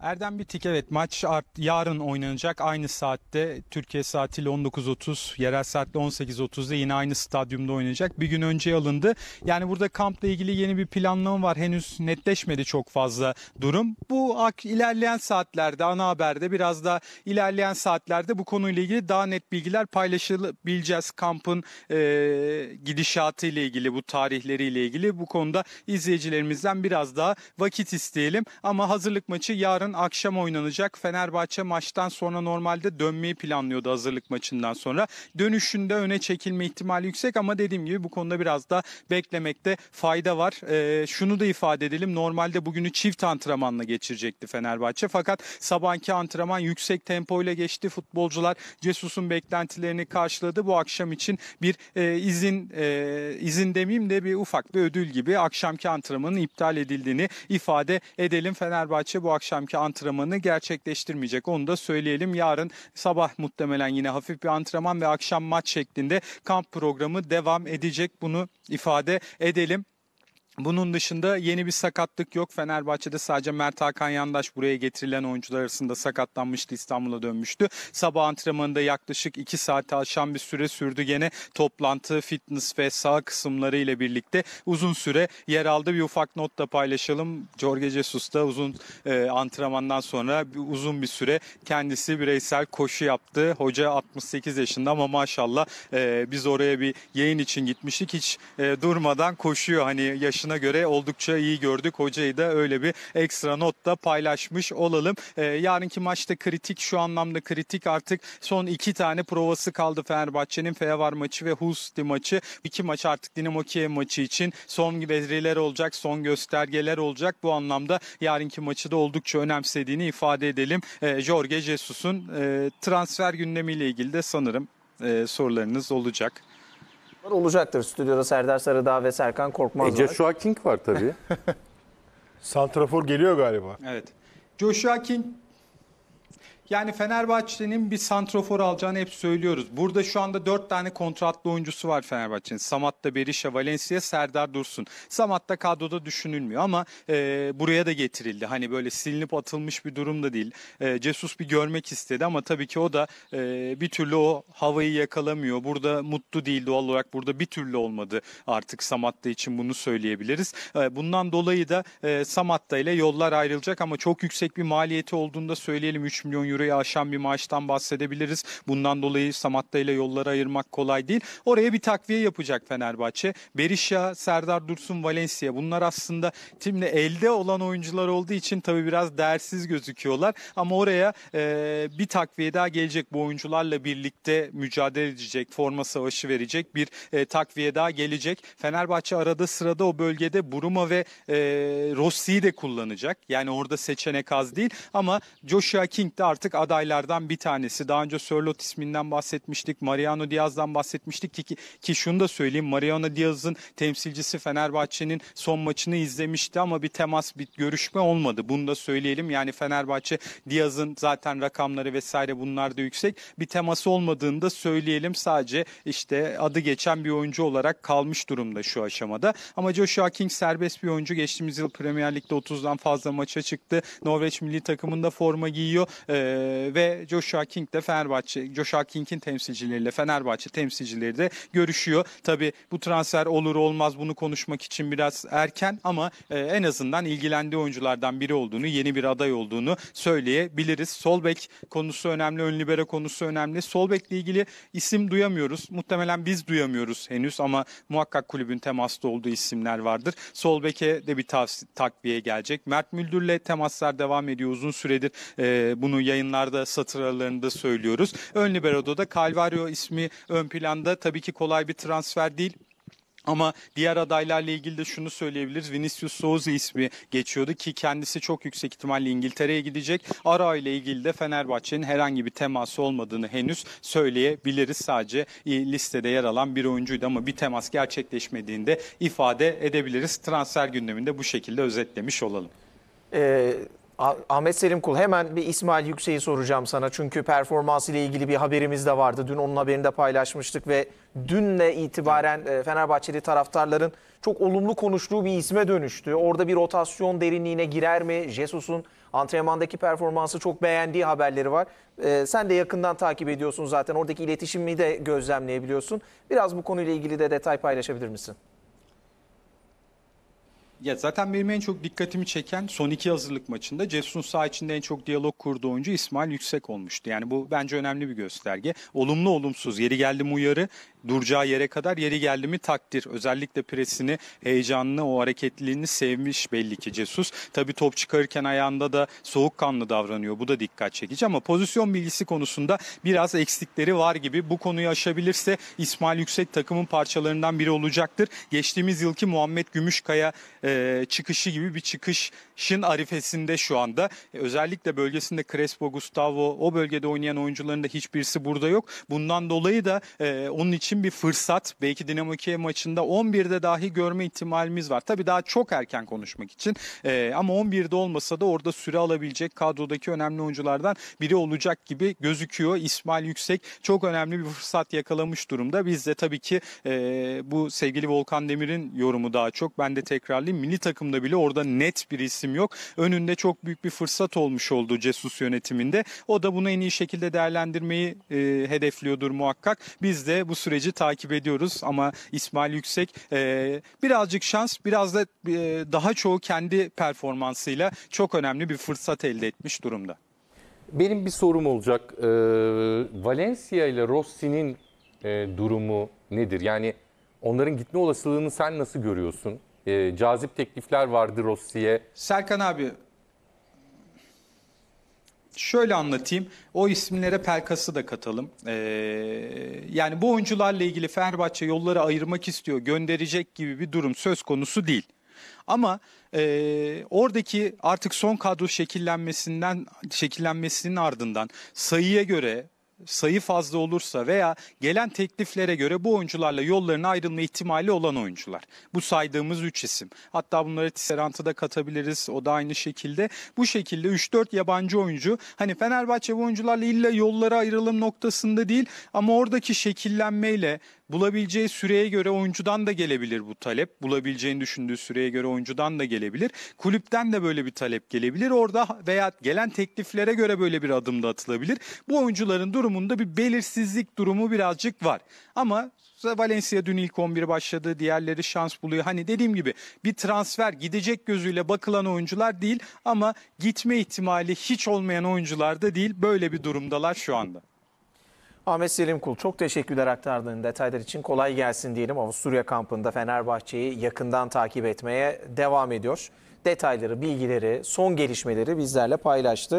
Erdem Bitik evet maç art, yarın oynanacak aynı saatte Türkiye saatiyle 19.30 yerel saatle 18.30'da yine aynı stadyumda oynanacak. Bir gün önce alındı. Yani burada kampla ilgili yeni bir planlama var. Henüz netleşmedi çok fazla durum. Bu ilerleyen saatlerde ana haberde biraz da ilerleyen saatlerde bu konuyla ilgili daha net bilgiler paylaşabileceğiz. Kampın e, gidişatı ile ilgili bu tarihleriyle ilgili bu konuda izleyicilerimizden biraz daha vakit isteyelim. Ama hazırlık maçı yarın oynanan akşam oynanacak. Fenerbahçe maçtan sonra normalde dönmeyi planlıyordu hazırlık maçından sonra. Dönüşünde öne çekilme ihtimali yüksek ama dediğim gibi bu konuda biraz da beklemekte fayda var. E, şunu da ifade edelim. Normalde bugünü çift antrenmanla geçirecekti Fenerbahçe. Fakat sabahki antrenman yüksek tempo ile geçti. Futbolcular Cesus'un beklentilerini karşıladı. Bu akşam için bir e, izin e, izin demeyeyim de bir ufak bir ödül gibi akşamki antrenmanın iptal edildiğini ifade edelim. Fenerbahçe bu akşamki belki antrenmanı gerçekleştirmeyecek. Onu da söyleyelim. Yarın sabah muhtemelen yine hafif bir antrenman ve akşam maç şeklinde kamp programı devam edecek. Bunu ifade edelim. Bunun dışında yeni bir sakatlık yok. Fenerbahçe'de sadece Mert Hakan Yandaş buraya getirilen oyuncular arasında sakatlanmıştı. İstanbul'a dönmüştü. Sabah antrenmanında yaklaşık 2 saate aşan bir süre sürdü. Gene toplantı, fitness ve sağ kısımları ile birlikte uzun süre yer aldı. Bir ufak not da paylaşalım. Jorge Jesus da uzun e, antrenmandan sonra bir, uzun bir süre kendisi bireysel koşu yaptı. Hoca 68 yaşında ama maşallah e, biz oraya bir yayın için gitmiştik. Hiç e, durmadan koşuyor. Hani yaşın performansına göre oldukça iyi gördük. Hocayı da öyle bir ekstra not da paylaşmış olalım. E, yarınki maçta kritik şu anlamda kritik artık son iki tane provası kaldı Fenerbahçe'nin Fevar maçı ve Husti maçı. İki maç artık Dinamo Kiev maçı için son veriler olacak, son göstergeler olacak. Bu anlamda yarınki maçı da oldukça önemsediğini ifade edelim. E, Jorge Jesus'un e, transfer gündemiyle ilgili de sanırım e, sorularınız olacak olacaktır. Stüdyoda Serdar Sarıdağ ve Serkan Korkmaz E, Joshua King var tabii. Santrafor geliyor galiba. Evet. Joshua King yani Fenerbahçe'nin bir santrofor alacağını hep söylüyoruz. Burada şu anda dört tane kontratlı oyuncusu var Fenerbahçe'nin. Samatta, Berisha, Valencia, Serdar Dursun. Samatta kadroda düşünülmüyor ama e, buraya da getirildi. Hani böyle silinip atılmış bir durum da değil. E, Cesus bir görmek istedi ama tabii ki o da e, bir türlü o havayı yakalamıyor. Burada mutlu değil doğal olarak. Burada bir türlü olmadı artık Samatta için bunu söyleyebiliriz. E, bundan dolayı da e, Samatta ile yollar ayrılacak ama çok yüksek bir maliyeti olduğunu da söyleyelim. 3 milyon euro euroyu aşan bir maaştan bahsedebiliriz. Bundan dolayı Samatta ile yolları ayırmak kolay değil. Oraya bir takviye yapacak Fenerbahçe. Berisha, Serdar Dursun, Valencia bunlar aslında timle elde olan oyuncular olduğu için tabii biraz değersiz gözüküyorlar. Ama oraya e, bir takviye daha gelecek bu oyuncularla birlikte mücadele edecek, forma savaşı verecek bir e, takviye daha gelecek. Fenerbahçe arada sırada o bölgede Buruma ve e, Rossi'yi de kullanacak. Yani orada seçenek az değil ama Joshua King de artık artık adaylardan bir tanesi. Daha önce Sörlot isminden bahsetmiştik, Mariano Diaz'dan bahsetmiştik ki, ki, ki şunu da söyleyeyim. Mariano Diaz'ın temsilcisi Fenerbahçe'nin son maçını izlemişti ama bir temas, bir görüşme olmadı. Bunu da söyleyelim. Yani Fenerbahçe Diaz'ın zaten rakamları vesaire bunlar da yüksek. Bir teması olmadığını da söyleyelim. Sadece işte adı geçen bir oyuncu olarak kalmış durumda şu aşamada. Ama Joshua King serbest bir oyuncu. Geçtiğimiz yıl Premier Lig'de 30'dan fazla maça çıktı. Norveç milli takımında forma giyiyor. Ee, ee, ve Joshua King de Fenerbahçe, Joshua King'in temsilcileriyle Fenerbahçe temsilcileri de görüşüyor. Tabii bu transfer olur olmaz bunu konuşmak için biraz erken ama e, en azından ilgilendiği oyunculardan biri olduğunu, yeni bir aday olduğunu söyleyebiliriz. Solbek konusu önemli, ön libero konusu önemli. Sol bekle ilgili isim duyamıyoruz. Muhtemelen biz duyamıyoruz henüz ama muhakkak kulübün temasta olduğu isimler vardır. Solbek'e de bir takviye gelecek. Mert Müldür'le temaslar devam ediyor uzun süredir. E, bunu yayın yayınlarda satır aralarında söylüyoruz. Ön libero'da da Calvario ismi ön planda. Tabii ki kolay bir transfer değil. Ama diğer adaylarla ilgili de şunu söyleyebiliriz. Vinicius Souza ismi geçiyordu ki kendisi çok yüksek ihtimalle İngiltere'ye gidecek. Ara ile ilgili de Fenerbahçe'nin herhangi bir teması olmadığını henüz söyleyebiliriz. Sadece listede yer alan bir oyuncuydu ama bir temas gerçekleşmediğinde ifade edebiliriz. Transfer gündeminde bu şekilde özetlemiş olalım. Ee, Ahmet Selim Kul hemen bir İsmail Yüksek'i soracağım sana. Çünkü performans ile ilgili bir haberimiz de vardı. Dün onun haberini de paylaşmıştık ve dünle itibaren e, Fenerbahçeli taraftarların çok olumlu konuştuğu bir isme dönüştü. Orada bir rotasyon derinliğine girer mi? Jesus'un antrenmandaki performansı çok beğendiği haberleri var. Ee, sen de yakından takip ediyorsun zaten. Oradaki iletişimi de gözlemleyebiliyorsun. Biraz bu konuyla ilgili de detay paylaşabilir misin? Ya zaten benim en çok dikkatimi çeken son iki hazırlık maçında Cesun sağ içinde en çok diyalog kurduğu oyuncu İsmail Yüksek olmuştu. Yani bu bence önemli bir gösterge. Olumlu olumsuz yeri geldi mi uyarı duracağı yere kadar yeri geldi mi takdir. Özellikle presini, heyecanını, o hareketliliğini sevmiş belli ki Cesus. Tabii top çıkarırken ayağında da soğukkanlı davranıyor. Bu da dikkat çekici ama pozisyon bilgisi konusunda biraz eksikleri var gibi. Bu konuyu aşabilirse İsmail Yüksek takımın parçalarından biri olacaktır. Geçtiğimiz yılki Muhammed Gümüşkaya e, çıkışı gibi bir çıkışın arifesinde şu anda. E, özellikle bölgesinde Crespo, Gustavo o bölgede oynayan oyuncuların da hiçbirisi burada yok. Bundan dolayı da e, onun için için bir fırsat. Belki Dinamo Kiev maçında 11'de dahi görme ihtimalimiz var. Tabii daha çok erken konuşmak için e, ama 11'de olmasa da orada süre alabilecek kadrodaki önemli oyunculardan biri olacak gibi gözüküyor. İsmail Yüksek çok önemli bir fırsat yakalamış durumda. Biz de tabii ki e, bu sevgili Volkan Demir'in yorumu daha çok. Ben de tekrarlayayım. Milli takımda bile orada net bir isim yok. Önünde çok büyük bir fırsat olmuş oldu Cesus yönetiminde. O da bunu en iyi şekilde değerlendirmeyi e, hedefliyordur muhakkak. Biz de bu süreci süreci takip ediyoruz ama İsmail Yüksek e, birazcık şans biraz da e, daha çoğu kendi performansıyla çok önemli bir fırsat elde etmiş durumda. Benim bir sorum olacak. E, Valencia ile Rossi'nin e, durumu nedir? Yani onların gitme olasılığını sen nasıl görüyorsun? E, cazip teklifler vardı Rossi'ye. Serkan abi şöyle anlatayım. O isimlere Pelkas'ı da katalım. Ee, yani bu oyuncularla ilgili Fenerbahçe yolları ayırmak istiyor, gönderecek gibi bir durum söz konusu değil. Ama e, oradaki artık son kadro şekillenmesinden şekillenmesinin ardından sayıya göre sayı fazla olursa veya gelen tekliflere göre bu oyuncularla yollarını ayrılma ihtimali olan oyuncular. Bu saydığımız 3 isim. Hatta bunları Tisserant'ı da katabiliriz. O da aynı şekilde. Bu şekilde 3-4 yabancı oyuncu. Hani Fenerbahçe bu oyuncularla illa yollara ayrılım noktasında değil ama oradaki şekillenmeyle Bulabileceği süreye göre oyuncudan da gelebilir bu talep. Bulabileceğini düşündüğü süreye göre oyuncudan da gelebilir. Kulüpten de böyle bir talep gelebilir. Orada veya gelen tekliflere göre böyle bir adım da atılabilir. Bu oyuncuların durumunda bir belirsizlik durumu birazcık var. Ama Valencia dün ilk 11 başladı. Diğerleri şans buluyor. Hani dediğim gibi bir transfer gidecek gözüyle bakılan oyuncular değil ama gitme ihtimali hiç olmayan oyuncular da değil. Böyle bir durumdalar şu anda. Ahmet Selim Kul çok teşekkürler aktardığın detaylar için. Kolay gelsin diyelim. Avusturya kampında Fenerbahçe'yi yakından takip etmeye devam ediyor. Detayları, bilgileri, son gelişmeleri bizlerle paylaştı.